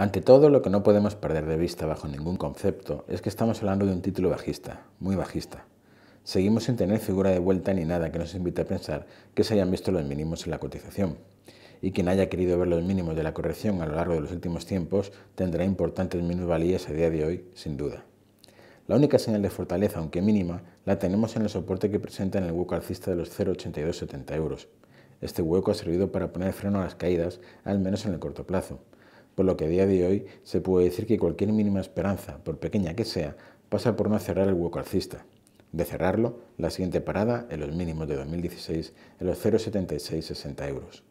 Ante todo, lo que no podemos perder de vista bajo ningún concepto es que estamos hablando de un título bajista, muy bajista. Seguimos sin tener figura de vuelta ni nada que nos invite a pensar que se hayan visto los mínimos en la cotización. Y quien haya querido ver los mínimos de la corrección a lo largo de los últimos tiempos tendrá importantes minusvalías a día de hoy, sin duda. La única señal de fortaleza, aunque mínima, la tenemos en el soporte que presenta en el hueco alcista de los 0,8270 euros. Este hueco ha servido para poner freno a las caídas, al menos en el corto plazo por lo que a día de hoy se puede decir que cualquier mínima esperanza, por pequeña que sea, pasa por no cerrar el hueco alcista. De cerrarlo, la siguiente parada en los mínimos de 2016 en los 0,7660 euros.